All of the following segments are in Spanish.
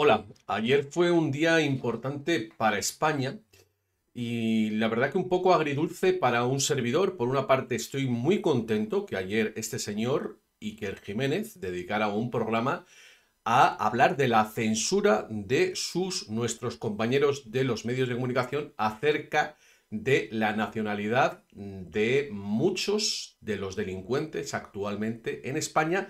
Hola, ayer fue un día importante para España y la verdad que un poco agridulce para un servidor. Por una parte estoy muy contento que ayer este señor Iker Jiménez dedicara un programa a hablar de la censura de sus, nuestros compañeros de los medios de comunicación acerca de la nacionalidad de muchos de los delincuentes actualmente en España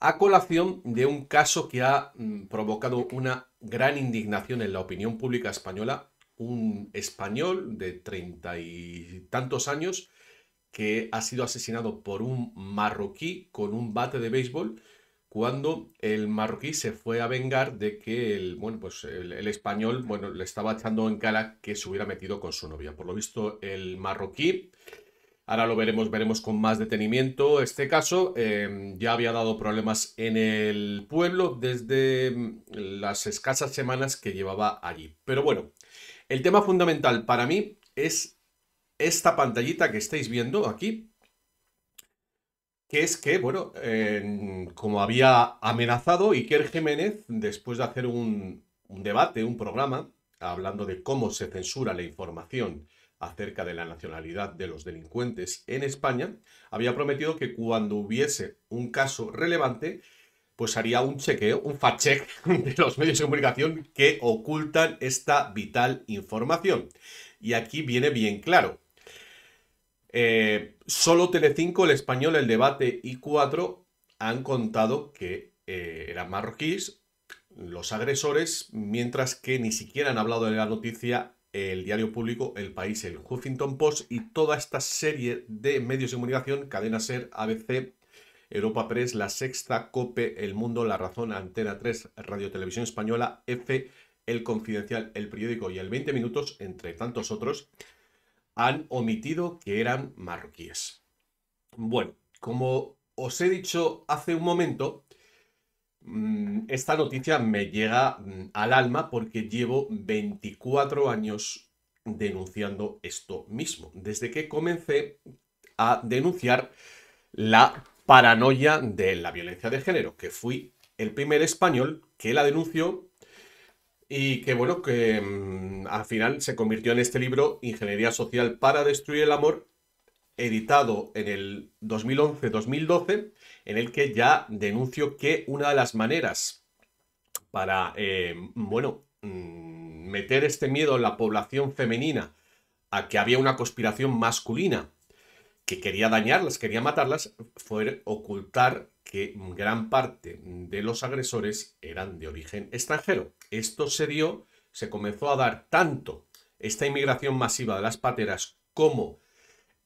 a colación de un caso que ha mm, provocado una gran indignación en la opinión pública española, un español de treinta y tantos años que ha sido asesinado por un marroquí con un bate de béisbol cuando el marroquí se fue a vengar de que el, bueno, pues español bueno, le estaba echando en cara que se hubiera metido con su novia. Por lo visto, el marroquí Ahora lo veremos, veremos con más detenimiento. Este caso em, ya había dado problemas en el pueblo desde em, las escasas semanas que llevaba allí. Pero bueno, el tema fundamental para mí es esta pantallita que estáis viendo aquí, que es que, bueno, como había amenazado Iker Jiménez, después de hacer un, un debate, un programa, hablando de cómo se censura la información acerca de la nacionalidad de los delincuentes en España, había prometido que cuando hubiese un caso relevante, pues haría un chequeo, un fact-check de los medios de comunicación que ocultan esta vital información. Y aquí viene bien claro. solo eh, solo Telecinco, El Español, El Debate y 4 han contado que eh, eran marroquíes los agresores, mientras que ni siquiera han hablado de la noticia el diario público El País, el Huffington Post y toda esta serie de medios de comunicación, Cadena Ser, ABC, Europa Press, La Sexta, COPE, El Mundo, La Razón, Antena 3, Radio Televisión Española, F, El Confidencial, El Periódico y El 20 Minutos, entre tantos otros, han omitido que eran marroquíes. Bueno, como os he dicho hace un momento, Mm, esta noticia me llega mm, al alma porque llevo 24 años denunciando esto mismo, desde que comencé a denunciar la paranoia de la violencia de género, que fui el primer español que la denunció y que bueno, que mm, al final se convirtió en este libro Ingeniería Social para Destruir el Amor, editado en el 2011-2012 en el que ya denuncio que una de las maneras para, eh, bueno, mm, meter este miedo en la población femenina a que había una conspiración masculina que quería dañarlas, quería matarlas, fue ocultar que gran parte de los agresores eran de origen extranjero. Esto se dio, se comenzó a dar tanto esta inmigración masiva de las pateras como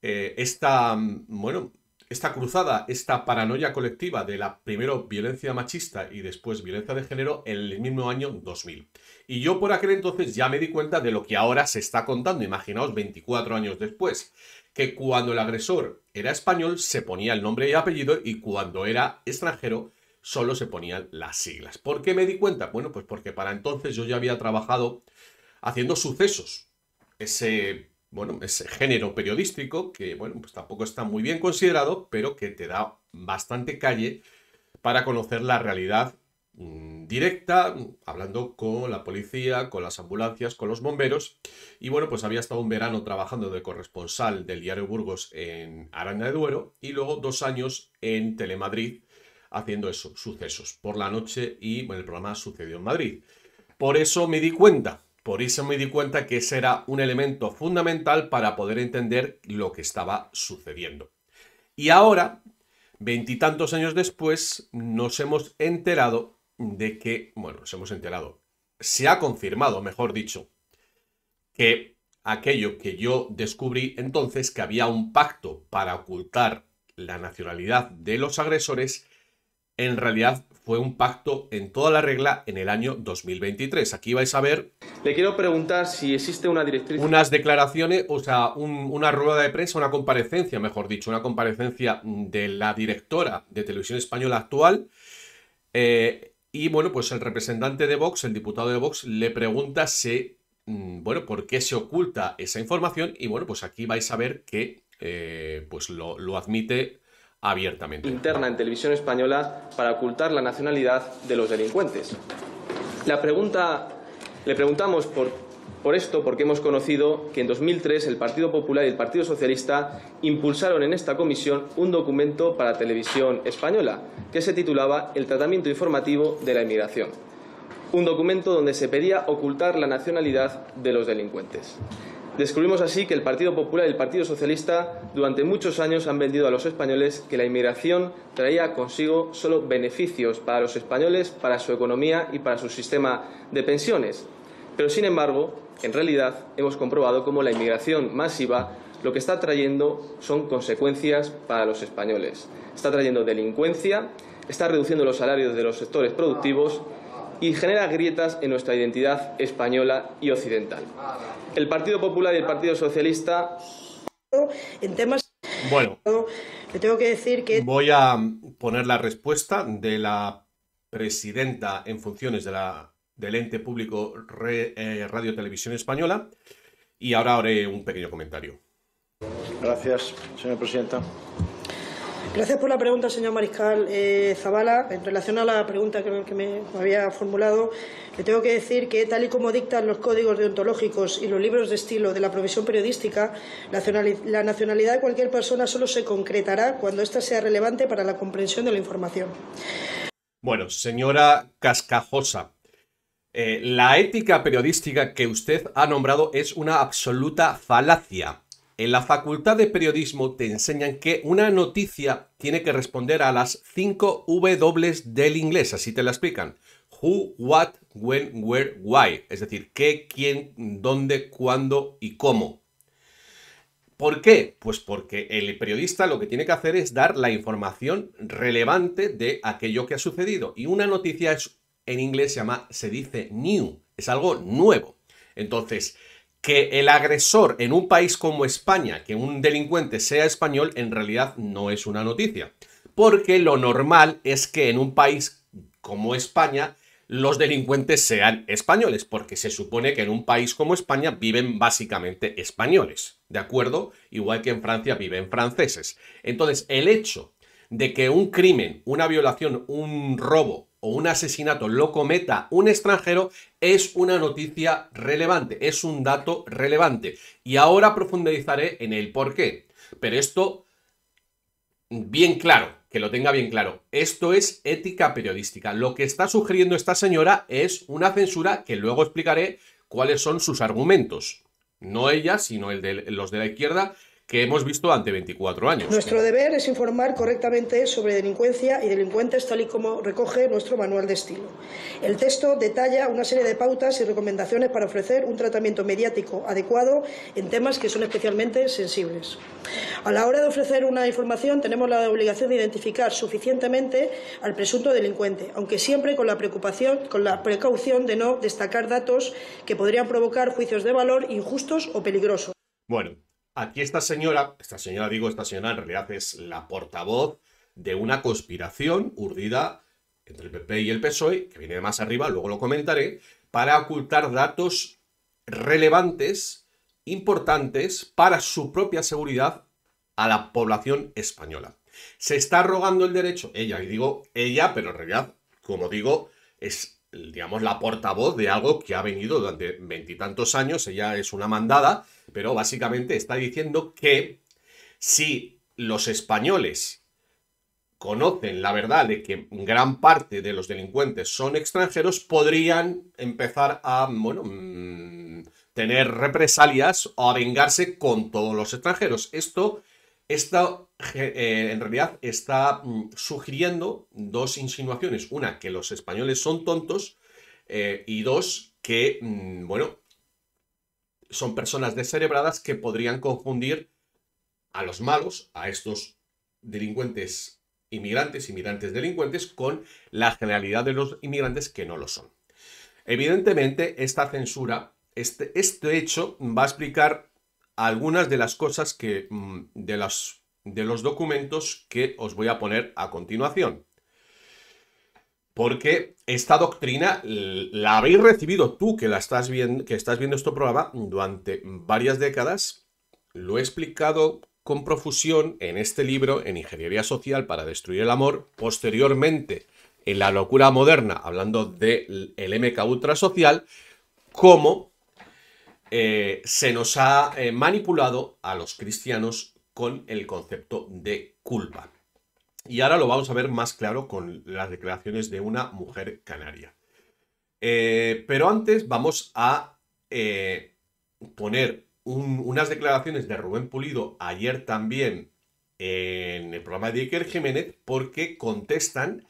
eh, esta, mm, bueno, esta cruzada, esta paranoia colectiva de la primero violencia machista y después violencia de género en el mismo año 2000. Y yo por aquel entonces ya me di cuenta de lo que ahora se está contando, imaginaos 24 años después, que cuando el agresor era español se ponía el nombre y apellido y cuando era extranjero solo se ponían las siglas. ¿Por qué me di cuenta? Bueno, pues porque para entonces yo ya había trabajado haciendo sucesos. Ese bueno, ese género periodístico que, bueno, pues tampoco está muy bien considerado, pero que te da bastante calle para conocer la realidad mm, directa, hablando con la policía, con las ambulancias, con los bomberos. Y bueno, pues había estado un verano trabajando de corresponsal del diario Burgos en Araña de Duero y luego dos años en Telemadrid haciendo esos sucesos por la noche y bueno, el programa sucedió en Madrid. Por eso me di cuenta por eso me di cuenta que ese era un elemento fundamental para poder entender lo que estaba sucediendo. Y ahora, veintitantos años después, nos hemos enterado de que, bueno, nos hemos enterado, se ha confirmado, mejor dicho, que aquello que yo descubrí entonces, que había un pacto para ocultar la nacionalidad de los agresores, en realidad fue un pacto en toda la regla en el año 2023. Aquí vais a ver... Le quiero preguntar si existe una directriz... Unas declaraciones, o sea, una rueda de prensa, una comparecencia, mejor dicho, una comparecencia de la directora de Televisión Española actual. Eh, y bueno, pues el representante de Vox, el diputado de Vox, le pregunta si, mm, bueno, por qué se oculta esa información. Y bueno, pues aquí vais a ver que eh, pues lo, lo admite abiertamente. Interna en televisión española para ocultar la nacionalidad de los delincuentes. La pregunta, le preguntamos por, por esto porque hemos conocido que en 2003 el Partido Popular y el Partido Socialista impulsaron en esta comisión un documento para televisión española que se titulaba El tratamiento informativo de la inmigración. Un documento donde se pedía ocultar la nacionalidad de los delincuentes. Descubrimos así que el Partido Popular y el Partido Socialista durante muchos años han vendido a los españoles que la inmigración traía consigo solo beneficios para los españoles, para su economía y para su sistema de pensiones. Pero sin embargo, en realidad hemos comprobado cómo la inmigración masiva lo que está trayendo son consecuencias para los españoles. Está trayendo delincuencia, está reduciendo los salarios de los sectores productivos y genera grietas en nuestra identidad española y occidental. El Partido Popular y el Partido Socialista. En temas. Bueno, le tengo que decir que. Voy a poner la respuesta de la presidenta en funciones de la, del ente público eh, Radio Televisión Española y ahora haré un pequeño comentario. Gracias, señora presidenta. Gracias por la pregunta, señor Mariscal eh, Zavala. En relación a la pregunta que, me había formulado, le tengo que decir que, tal y como dictan los códigos deontológicos y los libros de estilo de la profesión periodística, la nacionalidad de cualquier persona solo se concretará cuando ésta sea relevante para la comprensión de la información. Bueno, señora Cascajosa, eh, la ética periodística que usted ha nombrado es una absoluta falacia. En la Facultad de Periodismo te enseñan que una noticia tiene que responder a las 5 W del inglés, así te la explican. Who, what, when, where, why. Es decir, qué, quién, dónde, cuándo y cómo. ¿Por qué? Pues porque el periodista lo que tiene que hacer es dar la información relevante de aquello que ha sucedido. Y una noticia en inglés se llama, se dice new, es algo nuevo. Entonces, que el agresor en un país como España, que un delincuente sea español, en realidad no es una noticia. Porque lo normal es que en un país como España los delincuentes sean españoles, porque se supone que en un país como España viven básicamente españoles, ¿de acuerdo? Igual que en Francia viven franceses. Entonces, el hecho de que un crimen, una violación, un robo o un asesinato lo cometa un extranjero es una noticia relevante, es un dato relevante. Y ahora profundizaré en el por qué. Pero esto, bien claro, que lo tenga bien claro, esto es ética periodística. Lo que está sugiriendo esta señora es una censura que luego explicaré cuáles son sus argumentos. No ella, sino el de los de la izquierda, que hemos visto ante 24 años. Nuestro deber es informar correctamente sobre delincuencia y delincuentes tal y como recoge nuestro manual de estilo. El texto detalla una serie de pautas y recomendaciones para ofrecer un tratamiento mediático adecuado en temas que son especialmente sensibles. A la hora de ofrecer una información tenemos la obligación de identificar suficientemente al presunto delincuente, aunque siempre con la preocupación, con la precaución de no destacar datos que podrían provocar juicios de valor injustos o peligrosos. Bueno, Aquí esta señora, esta señora digo, esta señora en realidad es la portavoz de una conspiración urdida entre el PP y el PSOE, que viene de más arriba, luego lo comentaré, para ocultar datos relevantes, importantes para su propia seguridad a la población española. Se está rogando el derecho, ella, y digo ella, pero en realidad, como digo, es digamos, la portavoz de algo que ha venido durante veintitantos años, ella es una mandada, pero básicamente está diciendo que si los españoles conocen la verdad de que gran parte de los delincuentes son extranjeros, podrían empezar a, bueno, mm, tener represalias o a vengarse con todos los extranjeros. Esto, está... Eh, eh, en realidad está mm, sugiriendo dos insinuaciones. Una, que los españoles son tontos eh, y dos, que, mm, bueno, son personas descerebradas que podrían confundir a los malos, a estos delincuentes inmigrantes, inmigrantes delincuentes, con la generalidad de los inmigrantes que no lo son. Evidentemente, esta censura, este, este hecho, va a explicar algunas de las cosas que, mm, de las de los documentos que os voy a poner a continuación. Porque esta doctrina la habéis recibido tú que la estás viendo, que estás viendo este programa durante varias décadas. Lo he explicado con profusión en este libro, en Ingeniería Social para Destruir el Amor, posteriormente en La Locura Moderna, hablando del MK Ultra Social, cómo eh, se nos ha eh, manipulado a los cristianos con el concepto de culpa. Y ahora lo vamos a ver más claro con las declaraciones de una mujer canaria. Eh, pero antes vamos a eh, poner unas declaraciones de Rubén Pulido ayer también en el programa de Iker Jiménez porque contestan,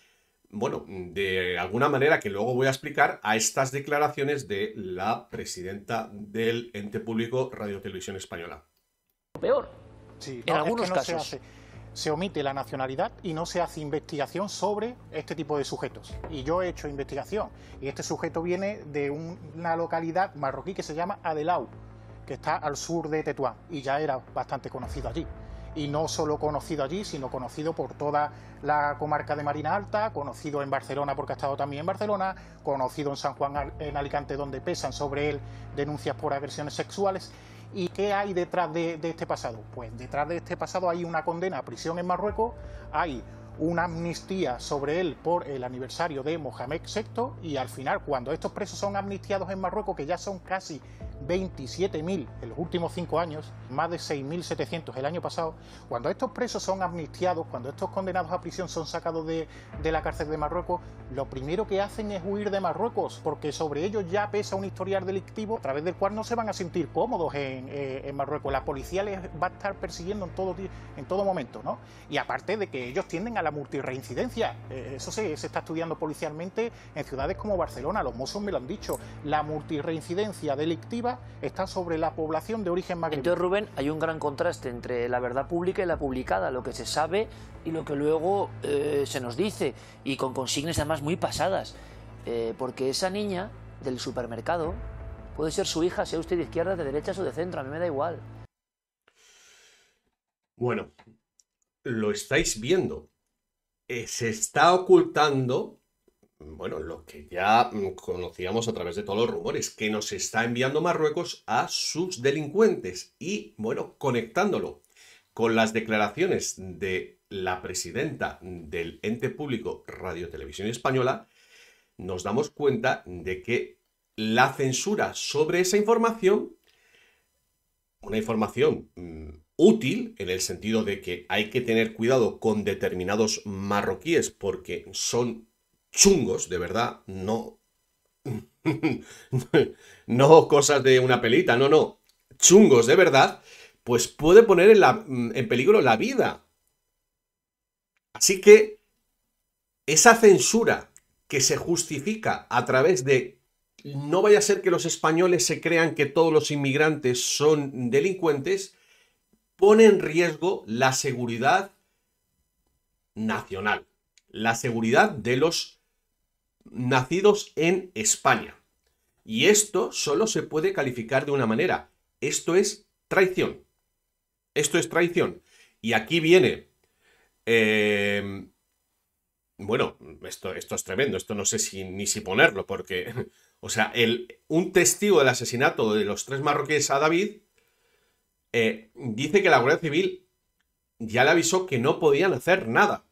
bueno, de alguna manera que luego voy a explicar, a estas declaraciones de la presidenta del ente público Radio Televisión Española. Peor, en algunos no casos. Se, hace, se, omite la nacionalidad y no se hace investigación sobre este tipo de sujetos. Y yo he hecho investigación y este sujeto viene de una localidad marroquí que se llama Adelau, que está al sur de Tetuán y ya era bastante conocido allí. Y no solo conocido allí, sino conocido por toda la comarca de Marina Alta, conocido en Barcelona porque ha estado también en Barcelona, conocido en San Juan en Alicante donde pesan sobre él denuncias por agresiones sexuales ¿Y qué hay detrás de, este pasado? Pues detrás de este pasado hay una condena a prisión en Marruecos, hay una amnistía sobre él por el aniversario de Mohamed VI y al final cuando estos presos son amnistiados en Marruecos, que ya son casi 27.000 en los últimos cinco años, más de 6.700 el año pasado, cuando estos presos son amnistiados, cuando estos condenados a prisión son sacados de, la cárcel de Marruecos, lo primero que hacen es huir de Marruecos, porque sobre ellos ya pesa un historial delictivo a través del cual no se van a sentir cómodos en, eh, Marruecos. La policía les va a estar persiguiendo en todo, en todo momento, ¿no? Y aparte de que ellos tienden a la multirreincidencia, eh, eso se, se está estudiando policialmente en ciudades como Barcelona, los mozos me lo han dicho, la multireincidencia delictiva están está sobre la población de origen magrebí. Entonces, Rubén, hay un gran contraste entre la verdad pública y la publicada, lo que se sabe y lo que luego eh, se nos dice, y con consignas además muy pasadas. Eh, porque esa niña del supermercado puede ser su hija, sea usted de izquierda, de derecha o de centro, a mí me da igual. Bueno, lo estáis viendo. Eh, se está ocultando bueno, lo que ya mm, conocíamos a través de todos los rumores, que nos está enviando Marruecos a sus delincuentes y, bueno, conectándolo con las declaraciones de la presidenta del ente público Radio Televisión Española, nos damos cuenta de que la censura sobre esa información, una información mm, útil en el sentido de que hay que tener cuidado con determinados marroquíes porque son chungos, de verdad, no... no cosas de una pelita, no, no, chungos de verdad, pues puede poner en, peligro la vida. Así que esa censura que se justifica a través de no vaya a ser que los españoles se crean que todos los inmigrantes son delincuentes, pone en riesgo la seguridad nacional, la seguridad de los nacidos en España. Y esto solo se puede calificar de una manera. Esto es traición. Esto es traición. Y aquí viene... Eh, bueno, esto, esto, es tremendo, esto no sé si, ni si ponerlo, porque, o sea, el, un testigo del asesinato de los tres marroquíes a David eh, dice que la Guardia Civil ya le avisó que no podían hacer nada.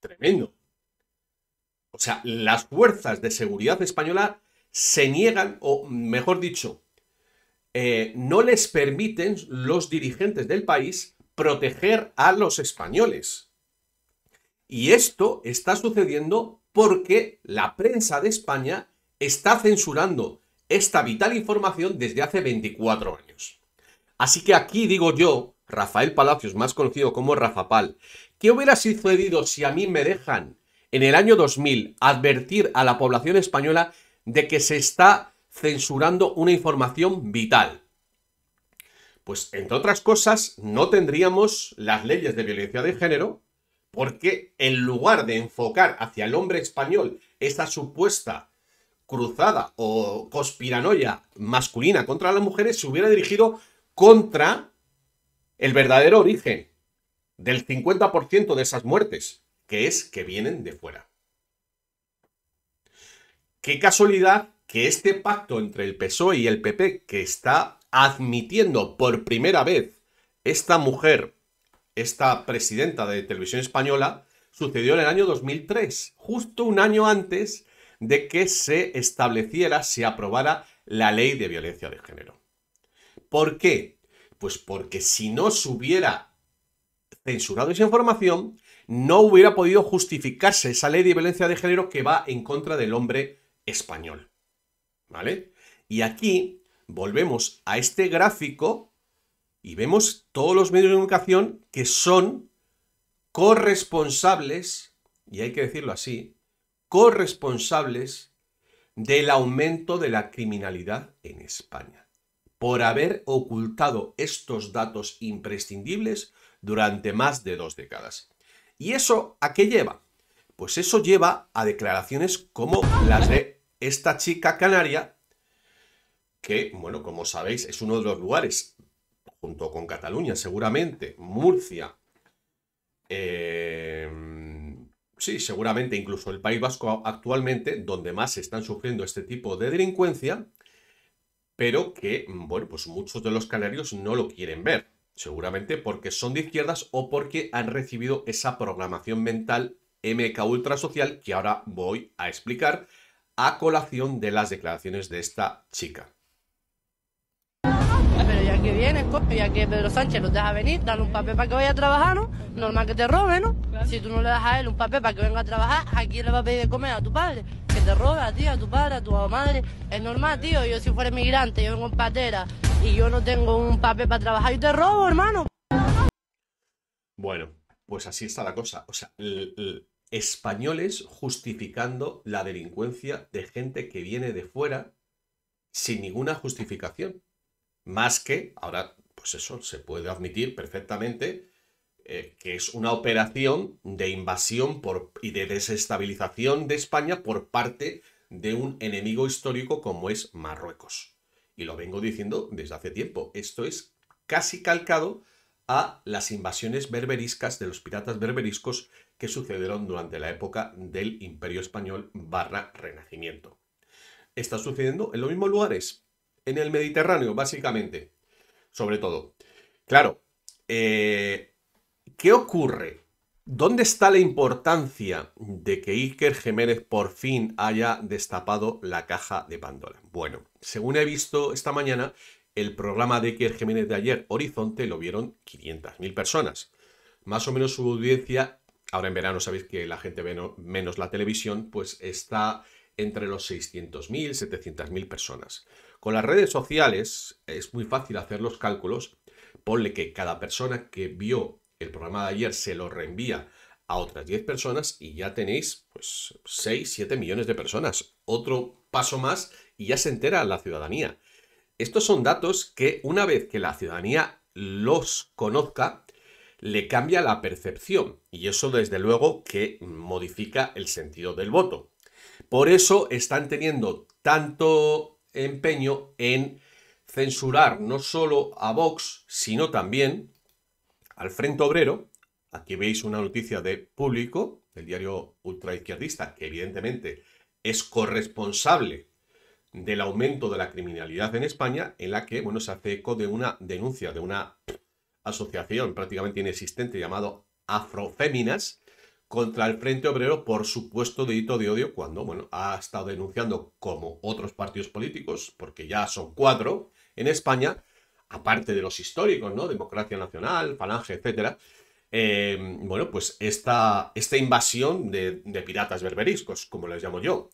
Tremendo. O sea, las fuerzas de seguridad española se niegan, o mejor dicho, eh, no les permiten los dirigentes del país proteger a los españoles. Y esto está sucediendo porque la prensa de España está censurando esta vital información desde hace 24 años. Así que aquí digo yo, Rafael Palacios, más conocido como Rafa Pal, ¿qué hubiera sucedido si a mí me dejan en el año 2000 advertir a la población española de que se está censurando una información vital. Pues, entre otras cosas, no tendríamos las leyes de violencia de género, porque en lugar de enfocar hacia el hombre español esta supuesta cruzada o conspiranoia masculina contra las mujeres, se hubiera dirigido contra el verdadero origen del 50% de esas muertes, que es que vienen de fuera. Qué casualidad que este pacto entre el PSOE y el PP que está admitiendo por primera vez esta mujer, esta presidenta de televisión española, sucedió en el año 2003, justo un año antes de que se estableciera, se aprobara la ley de violencia de género. ¿Por qué? Pues porque si no se hubiera censurado esa información, no hubiera podido justificarse esa ley de violencia de género que va en contra del hombre español. ¿Vale? Y aquí volvemos a este gráfico y vemos todos los medios de comunicación que son corresponsables, y hay que decirlo así, corresponsables del aumento de la criminalidad en España, por haber ocultado estos datos imprescindibles durante más de dos décadas. ¿Y eso a qué lleva? Pues eso lleva a declaraciones como las de esta chica canaria, que, bueno, como sabéis, es uno de los lugares, junto con Cataluña, seguramente, Murcia, em, sí, seguramente incluso el País Vasco actualmente, donde más se están sufriendo este tipo de delincuencia, pero que, bueno, pues muchos de los canarios no lo quieren ver. Seguramente porque son de izquierdas o porque han recibido esa programación mental MK Ultra que ahora voy a explicar a colación de las declaraciones de esta chica que viene, y ya que Pedro Sánchez los deja venir, dan un papel para que vaya a trabajar, ¿no? Normal que te robe, ¿no? Si tú no le das a él un papel para que venga a trabajar, ¿a quién le va a pedir de comer? A tu padre. Que te roba a ti, a tu padre, a tu madre. Es normal, tío. Yo si fuera migrante, yo vengo en patera y yo no tengo un papel para trabajar, yo te robo, hermano. Bueno, pues así está la cosa. O sea, españoles justificando la delincuencia de gente que viene de fuera sin ninguna justificación. Más que, ahora, pues eso, se puede admitir perfectamente eh, que es una operación de invasión y de desestabilización de España por parte de un enemigo histórico como es Marruecos. Y lo vengo diciendo desde hace tiempo. Esto es casi calcado a las invasiones berberiscas de los piratas berberiscos que sucedieron durante la época del Imperio Español barra Renacimiento. Está sucediendo en los mismos lugares, en el Mediterráneo, básicamente. Sobre todo. Claro, eh, ¿qué ocurre? ¿Dónde está la importancia de que Iker Jiménez por fin haya destapado la caja de Pandora? Bueno, según he visto esta mañana, el programa de Iker Jiménez de ayer, Horizonte, lo vieron 500.000 personas. Más o menos su audiencia, ahora en verano sabéis que la gente ve menos la televisión, pues está entre los 600.000, 700.000 personas. Con las redes sociales es muy fácil hacer los cálculos. Ponle que cada persona que vio el programa de ayer se lo reenvía a otras 10 personas y ya tenéis pues 6, 7 millones de personas. Otro paso más y ya se entera la ciudadanía. Estos son datos que una vez que la ciudadanía los conozca, le cambia la percepción y eso desde luego que modifica el sentido del voto. Por eso están teniendo tanto empeño en censurar no solo a Vox, sino también al Frente Obrero. Aquí veis una noticia de Público, del diario ultraizquierdista, que evidentemente es corresponsable del aumento de la criminalidad en España, en la que bueno, se hace eco de una denuncia de una asociación prácticamente inexistente llamado Afroféminas, contra el Frente Obrero por supuesto delito de odio cuando bueno, ha estado denunciando como otros partidos políticos, porque ya son cuatro en España, aparte de los históricos, ¿no? Democracia Nacional, Falange, etc. Eh, bueno, pues esta, esta invasión de, piratas berberiscos, como les llamo yo.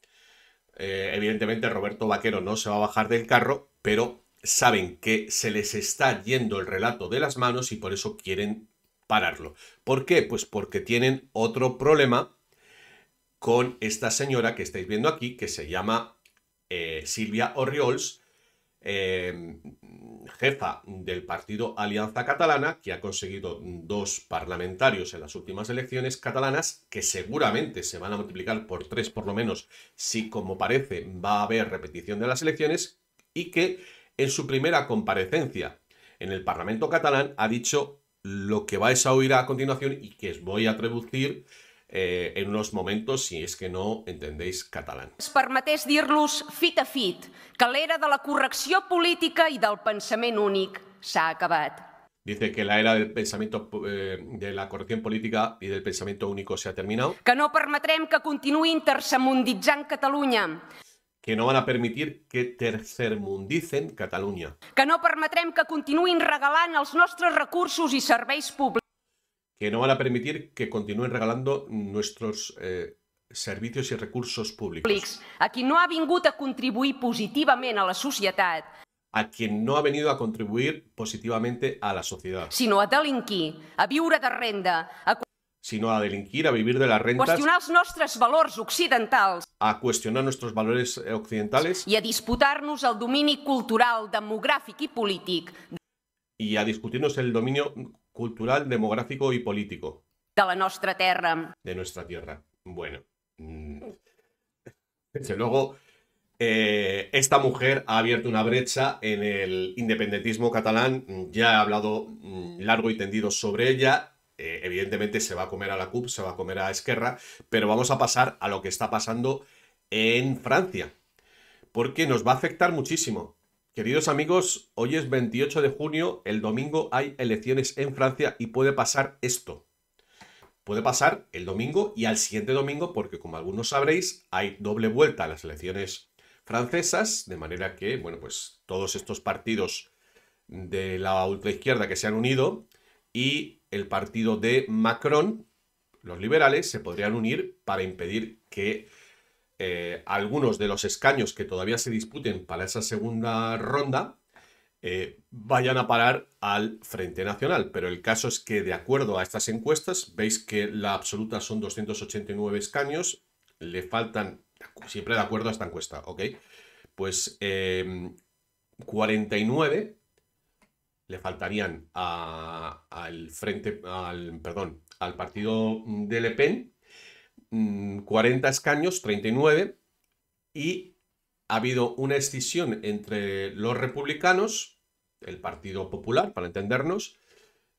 Eh, evidentemente Roberto Vaquero no se va a bajar del carro, pero saben que se les está yendo el relato de las manos y por eso quieren pararlo. ¿Por qué? Pues porque tienen otro problema con esta señora que estáis viendo aquí, que se llama eh, Silvia Oriols, em, jefa del partido Alianza Catalana, que ha conseguido dos parlamentarios en las últimas elecciones catalanas, que seguramente se van a multiplicar por tres por lo menos, si como parece va a haber repetición de las elecciones, y que en su primera comparecencia en el Parlamento catalán ha dicho lo que vais a oír a continuación y que os voy a traducir eh, en unos momentos si és que no entendéis catalán. Es permetés dir-los fit a fit que l'era de la correcció política i del pensament únic s'ha acabat. Dice que la era del pensamiento, eh, de la corrección política y del pensamiento único se ha terminado. Que no permetrem que continuï intersemunditzant Catalunya, que no van a permitir que tercermundicen Catalunya. Que no permetrem que continuïn regalant els nostres recursos i serveis públics. Que no van a permitir que continúen regalando nuestros eh, servicios y recursos públicos. A qui no ha vingut a contribuir positivament a la societat. A quien no ha venido a contribuir positivamente a la sociedad. Sinó a delinquir, a viure de renda, a Sino a delinquir, a vivir de las rentas... A cuestionar nuestros valores eh, occidentales. y a disputarnos el dominio cultural, demográfico y político, Y a discutirnos el dominio cultural, demográfico y político. De la nuestra tierra De nuestra tierra. Bueno. Mm, desde luego, eh, esta mujer ha abierto una brecha en el independentismo catalán. Ya he hablado mm, largo y tendido sobre ella eh, evidentemente se va a comer a la CUP, se va a comer a Esquerra, pero vamos a pasar a lo que está pasando en Francia, porque nos va a afectar muchísimo. Queridos amigos, hoy es 28 de junio, el domingo hay elecciones en Francia y puede pasar esto. Puede pasar el domingo y al siguiente domingo, porque como algunos sabréis, hay doble vuelta a las elecciones francesas, de manera que, bueno, pues todos estos partidos de la ultraizquierda que se han unido, y el partido de Macron, los liberales, se podrían unir para impedir que eh, algunos de los escaños que todavía se disputen para esa segunda ronda eh, vayan a parar al Frente Nacional. Pero el caso es que, de acuerdo a estas encuestas, veis que la absoluta son 289 escaños, le faltan, siempre de acuerdo a esta encuesta, ¿ok? Pues 49 eh, le faltarían al frente, al, perdón, al partido de Le Pen 40 mm, escaños, 39, y ha habido una escisión entre los republicanos, el Partido Popular, para entendernos,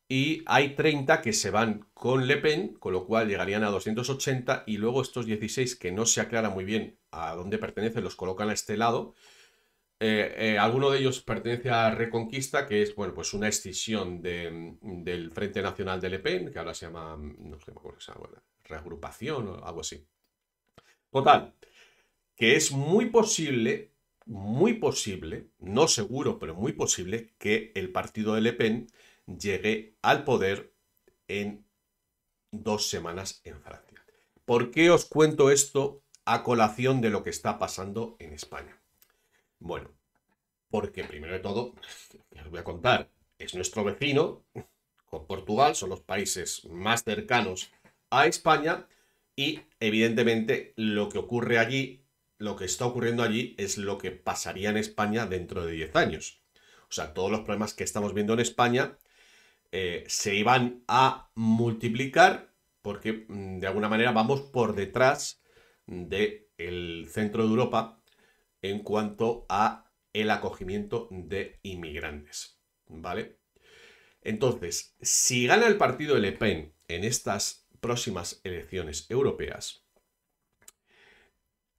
y hay 30 que se van con Le Pen, con lo cual llegarían a 280, y luego estos 16 que no se aclara muy bien a dónde pertenecen, los colocan a este lado, eh, eh, alguno de ellos pertenece a Reconquista, que es bueno, pues una escisión mm, del Frente Nacional de Le Pen, que ahora se llama, mm, no sé se llama, reagrupación o algo así. Total, que es muy posible, muy posible, no seguro, pero muy posible, que el partido de Le Pen llegue al poder en dos semanas en Francia. ¿Por qué os cuento esto a colación de lo que está pasando en España? Bueno, porque primero de todo, os voy a contar, es nuestro vecino, con Portugal, son los países más cercanos a España, y evidentemente lo que ocurre allí, lo que está ocurriendo allí, es lo que pasaría en España dentro de 10 años. O sea, todos los problemas que estamos viendo en España eh, se iban a multiplicar porque mm, de alguna manera vamos por detrás del centro de Europa en cuanto a el acogimiento de inmigrantes, ¿vale? Entonces, si gana el partido Le Pen en estas próximas elecciones europeas,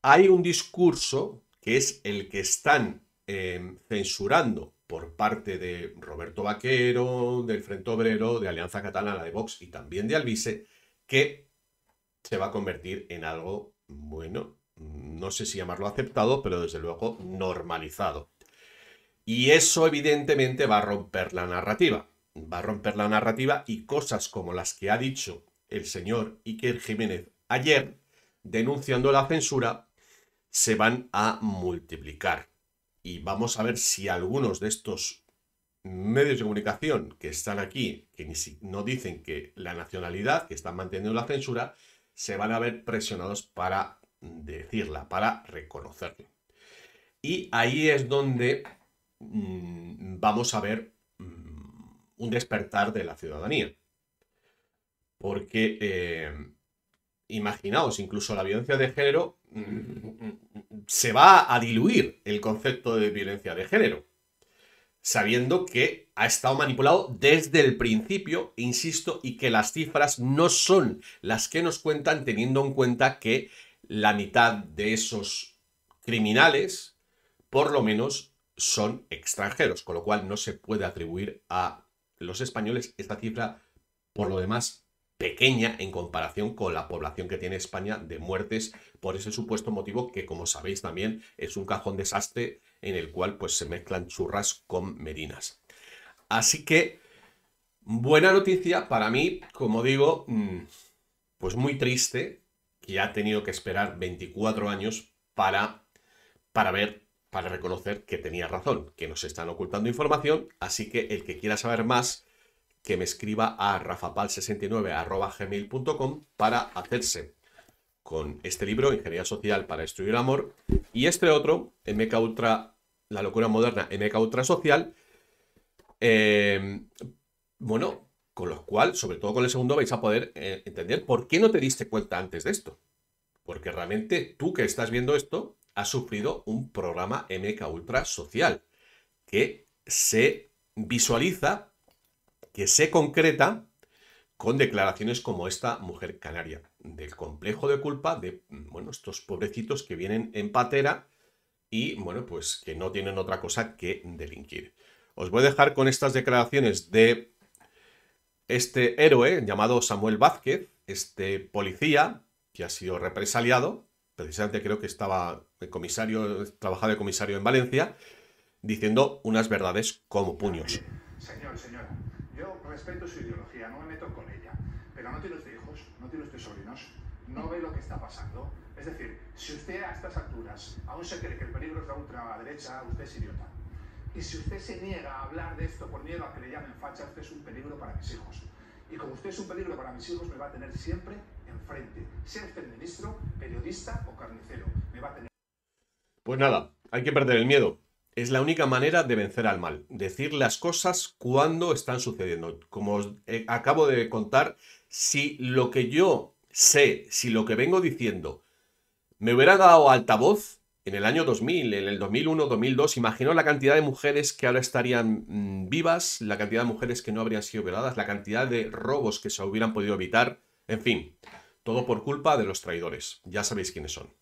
hay un discurso que es el que están em, censurando por parte de Roberto Vaquero, del Frente Obrero, de Alianza Catalana, de Vox y también de Alvise, que se va a convertir en algo bueno, no sé si llamarlo aceptado, pero desde luego normalizado. Y eso evidentemente va a romper la narrativa. Va a romper la narrativa y cosas como las que ha dicho el señor Iker Jiménez ayer, denunciando la censura, se van a multiplicar. Y vamos a ver si algunos de estos medios de comunicación que están aquí, que ni si, no dicen que la nacionalidad, que están manteniendo la censura, se van a ver presionados para decirla, para reconocerla. Y ahí es donde mm, vamos a ver mm, un despertar de la ciudadanía. Porque eh, imaginaos, incluso la violencia de género mm, se va a diluir el concepto de violencia de género, sabiendo que ha estado manipulado desde el principio, insisto, y que las cifras no son las que nos cuentan teniendo en cuenta que la mitad de esos criminales, por lo menos, son extranjeros, con lo cual no se puede atribuir a los españoles esta cifra, por lo demás, pequeña en comparación con la población que tiene España de muertes por ese supuesto motivo que, como sabéis también, es un cajón desastre en el cual pues, se mezclan churras con merinas. Así que, buena noticia para mí, como digo, mm, pues muy triste que ha tenido que esperar 24 años para, para ver, para reconocer que tenía razón, que nos están ocultando información, así que el que quiera saber más, que me escriba a rafapal69.gmail.com para hacerse con este libro, Ingeniería Social para Destruir el Amor, y este otro, MK Ultra, La locura moderna, MK Ultra Social. Eh, bueno, con lo cual, sobre todo con el segundo, vais a poder eh, entender por qué no te diste cuenta antes de esto. Porque realmente tú que estás viendo esto, has sufrido un programa MK Ultra social que se visualiza, que se concreta con declaraciones como esta mujer canaria, del complejo de culpa de, bueno, estos pobrecitos que vienen en patera y, bueno, pues que no tienen otra cosa que delinquir. Os voy a dejar con estas declaraciones de este héroe llamado Samuel Vázquez, este policía que ha sido represaliado, precisamente creo que estaba comisario, trabajaba de comisario en Valencia, diciendo unas verdades como puños. Señor, señora, yo respeto su ideología, no me meto con ella, pero no tiene usted hijos, no tiene usted sobrinos, no ve lo que está pasando. Es decir, si usted a estas alturas aún se cree que el peligro es a la derecha, usted es idiota. Y si usted se niega a hablar de esto por miedo a que le llamen facha, usted es un peligro para mis hijos. Y como usted es un peligro para mis hijos, me va a tener siempre enfrente. Sea usted ministro, periodista o carnicero, me va a tener. Pues nada, hay que perder el miedo. Es la única manera de vencer al mal, decir las cosas cuando están sucediendo. Como os eh, acabo de contar, si lo que yo sé, si lo que vengo diciendo me hubiera dado altavoz, en el año 2000, en el 2001, 2002, imaginó la cantidad de mujeres que ahora estarían mm, vivas, la cantidad de mujeres que no habrían sido violadas, la cantidad de robos que se hubieran podido evitar, en fin, todo por culpa de los traidores. Ya sabéis quiénes son.